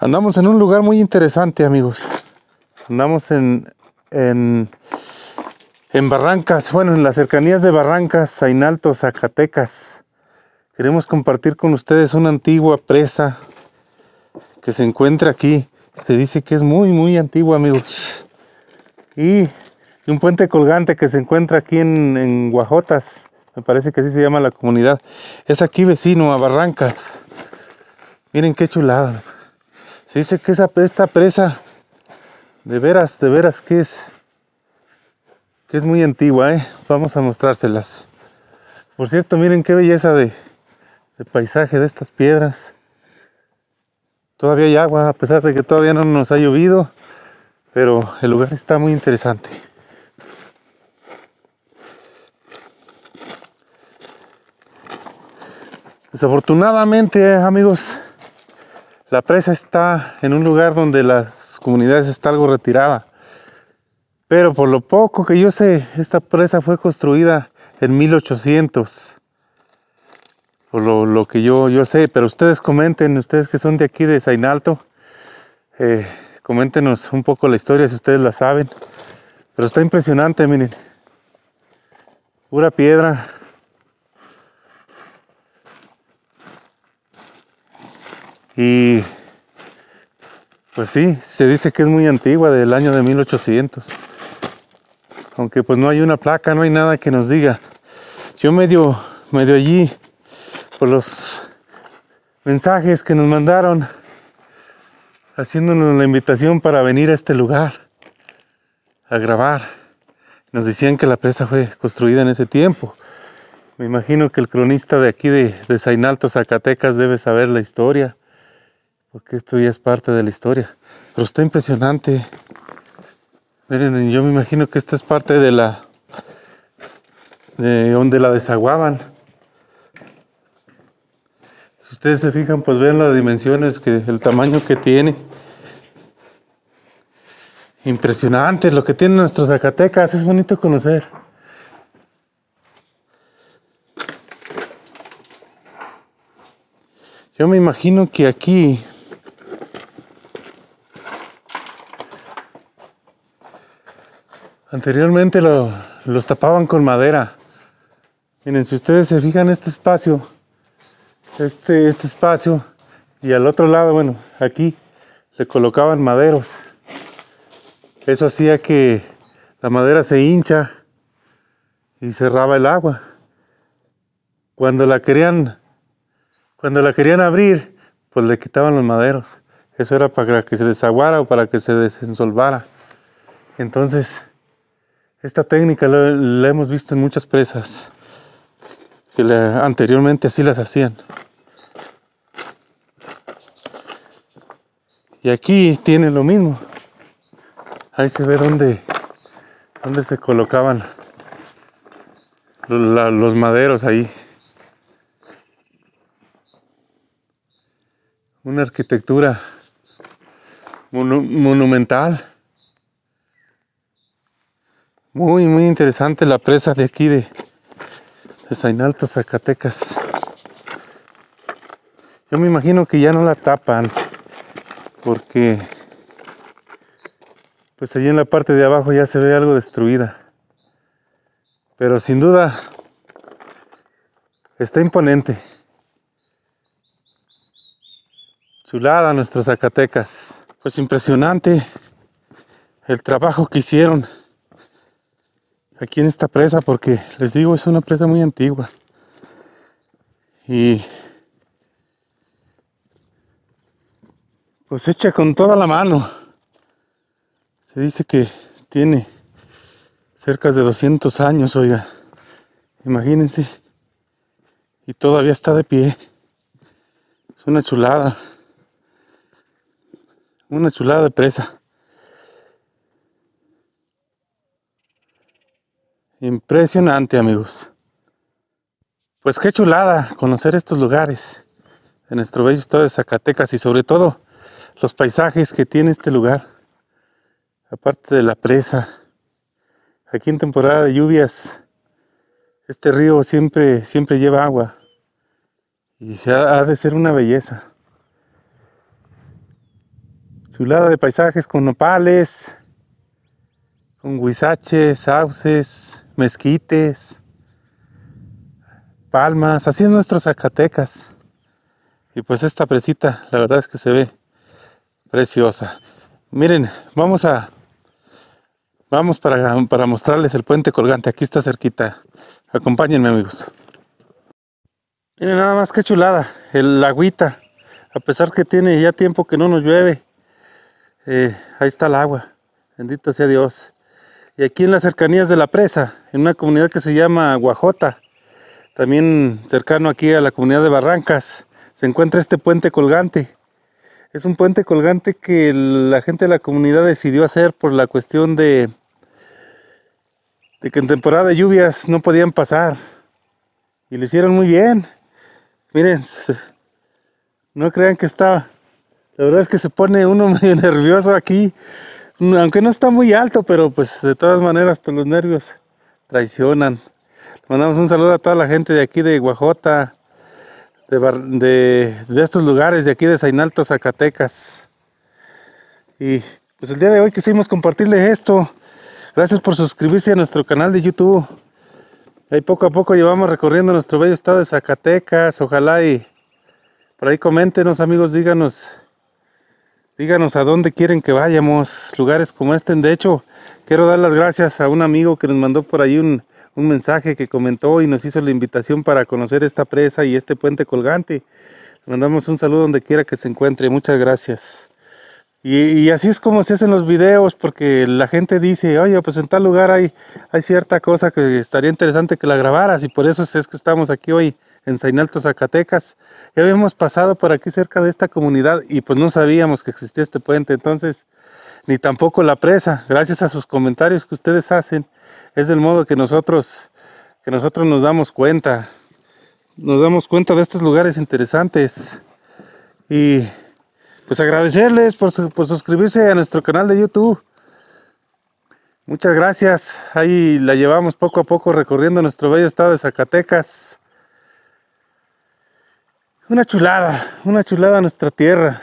Andamos en un lugar muy interesante, amigos. Andamos en, en, Barrancas, bueno, en las cercanías de Barrancas, Ainalto, Zacatecas. Queremos compartir con ustedes una antigua presa que se encuentra aquí. Se dice que es muy, muy antigua, amigos. Y un puente colgante que se encuentra aquí en, en Guajotas. Me parece que así se llama la comunidad. Es aquí vecino, a Barrancas. Miren qué chulada. Se dice que esa, esta presa, de veras, de veras que es, que es muy antigua, ¿eh? Vamos a mostrárselas. Por cierto, miren qué belleza de, de paisaje de estas piedras. Todavía hay agua, a pesar de que todavía no nos ha llovido, pero el lugar está muy interesante. Desafortunadamente, amigos, la presa está en un lugar donde las comunidades está algo retirada. Pero por lo poco que yo sé, esta presa fue construida en 1800. Por lo, que yo, yo sé, pero ustedes comenten, ustedes que son de aquí de Zainalto, eh, coméntenos un poco la historia si ustedes la saben. Pero está impresionante, miren. Pura piedra, Y pues sí, se dice que es muy antigua, del año de 1800. Aunque pues no hay una placa, no hay nada que nos diga. Yo medio, medio allí, por los mensajes que nos mandaron, haciéndonos la invitación para venir a este lugar a grabar. Nos decían que la presa fue construida en ese tiempo. Me imagino que el cronista de aquí de, de Zainalto, Zacatecas, debe saber la historia porque esto ya es parte de la historia. Pero está impresionante. Miren, yo me imagino que esta es parte de la de donde la desaguaban. Si ustedes se fijan, pues ven las dimensiones que el tamaño que tiene. Impresionante lo que tienen nuestros Zacatecas, es bonito conocer. Yo me imagino que aquí Anteriormente los tapaban con madera. Miren, si ustedes se fijan este espacio, este, este espacio y al otro lado, bueno, aquí le colocaban maderos. Eso hacía que la madera se hincha y cerraba el agua. Cuando la querían, cuando la querían abrir, pues le quitaban los maderos. Eso era para que se desaguara o para que se desensolvara. Entonces, esta técnica la, hemos visto en muchas presas que anteriormente así las hacían. Y aquí tiene lo mismo. Ahí se ve dónde, dónde se colocaban los, maderos ahí. Una arquitectura monumental. Muy, muy interesante la presa de aquí de, de Zainalto, Zacatecas. Yo me imagino que ya no la tapan porque pues allí en la parte de abajo ya se ve algo destruida. Pero sin duda está imponente. Chulada nuestros Zacatecas. Pues impresionante el trabajo que hicieron aquí en esta presa porque les digo es una presa muy antigua y pues hecha con toda la mano se dice que tiene cerca de 200 años oiga imagínense y todavía está de pie es una chulada una chulada de presa Impresionante, amigos. Pues qué chulada conocer estos lugares en nuestro bello estado de Zacatecas y sobre todo los paisajes que tiene este lugar. Aparte de la presa, aquí en temporada de lluvias, este río siempre, siempre lleva agua y se ha, ha de ser una belleza. Chulada de paisajes con nopales, con huizaches, sauces, mezquites, palmas, así es nuestro Zacatecas. Y pues esta presita, la verdad es que se ve preciosa. Miren, vamos a vamos para, para mostrarles el puente colgante, aquí está cerquita. Acompáñenme, amigos. Miren nada más que chulada, el agüita, a pesar que tiene ya tiempo que no nos llueve, eh, ahí está el agua, bendito sea Dios y aquí en las cercanías de la presa, en una comunidad que se llama Guajota, también cercano aquí a la comunidad de Barrancas, se encuentra este puente colgante. Es un puente colgante que la gente de la comunidad decidió hacer por la cuestión de, de que en temporada de lluvias no podían pasar. Y lo hicieron muy bien. Miren, no crean que está... La verdad es que se pone uno medio nervioso aquí aunque no está muy alto, pero pues de todas maneras, pues los nervios traicionan. Le mandamos un saludo a toda la gente de aquí de Guajota, de, estos lugares, de aquí de Zainalto, Zacatecas. Y pues el día de hoy quisimos compartirles esto. Gracias por suscribirse a nuestro canal de YouTube. Ahí poco a poco llevamos recorriendo nuestro bello estado de Zacatecas. Ojalá y por ahí coméntenos amigos, díganos díganos a dónde quieren que vayamos, lugares como este. De hecho, quiero dar las gracias a un amigo que nos mandó por ahí un, un mensaje que comentó y nos hizo la invitación para conocer esta presa y este puente colgante. Le mandamos un saludo donde quiera que se encuentre. Muchas gracias. Y, así es como se hacen los videos, porque la gente dice, oye, pues en tal lugar hay, hay cierta cosa que estaría interesante que la grabaras, y por eso es que estamos aquí hoy en sainalto Zacatecas. Ya habíamos pasado por aquí cerca de esta comunidad y pues no sabíamos que existía este puente, entonces, ni tampoco la presa, gracias a sus comentarios que ustedes hacen, es el modo que nosotros, que nosotros nos damos cuenta, nos damos cuenta de estos lugares interesantes. Y pues agradecerles por, suscribirse a nuestro canal de YouTube. Muchas gracias. Ahí la llevamos poco a poco recorriendo nuestro bello estado de Zacatecas. Una chulada, una chulada nuestra tierra.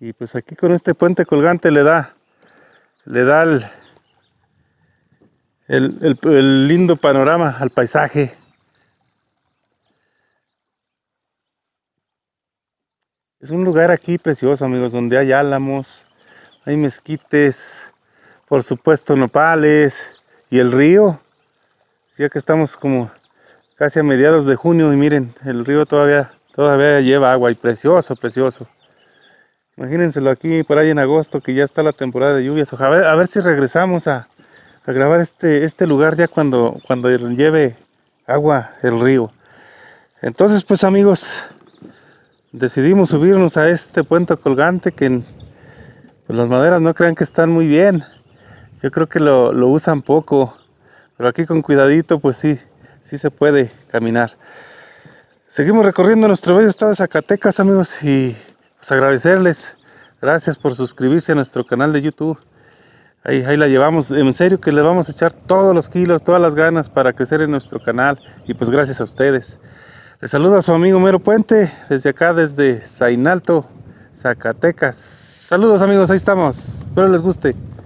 Y pues aquí con este puente colgante le da, le da el lindo panorama al paisaje. Es un lugar aquí precioso, amigos, donde hay álamos, hay mezquites, por supuesto nopales y el río. Ya que estamos como casi a mediados de junio y miren, el río todavía, todavía lleva agua y precioso, precioso. Imagínenselo aquí por ahí en agosto que ya está la temporada de lluvias. a ver, a ver si regresamos a, grabar este, este lugar ya cuando, cuando lleve agua el río. Entonces pues amigos, decidimos subirnos a este puente colgante que pues, las maderas no crean que están muy bien. Yo creo que lo, usan poco, pero aquí con cuidadito pues sí, sí se puede caminar. Seguimos recorriendo nuestro bello estado de Zacatecas amigos y pues agradecerles. Gracias por suscribirse a nuestro canal de YouTube. Ahí, ahí, la llevamos. En serio que le vamos a echar todos los kilos, todas las ganas para crecer en nuestro canal. Y pues gracias a ustedes. Les saluda a su amigo Mero Puente, desde acá, desde Zainalto, Zacatecas. Saludos amigos, ahí estamos. Espero les guste.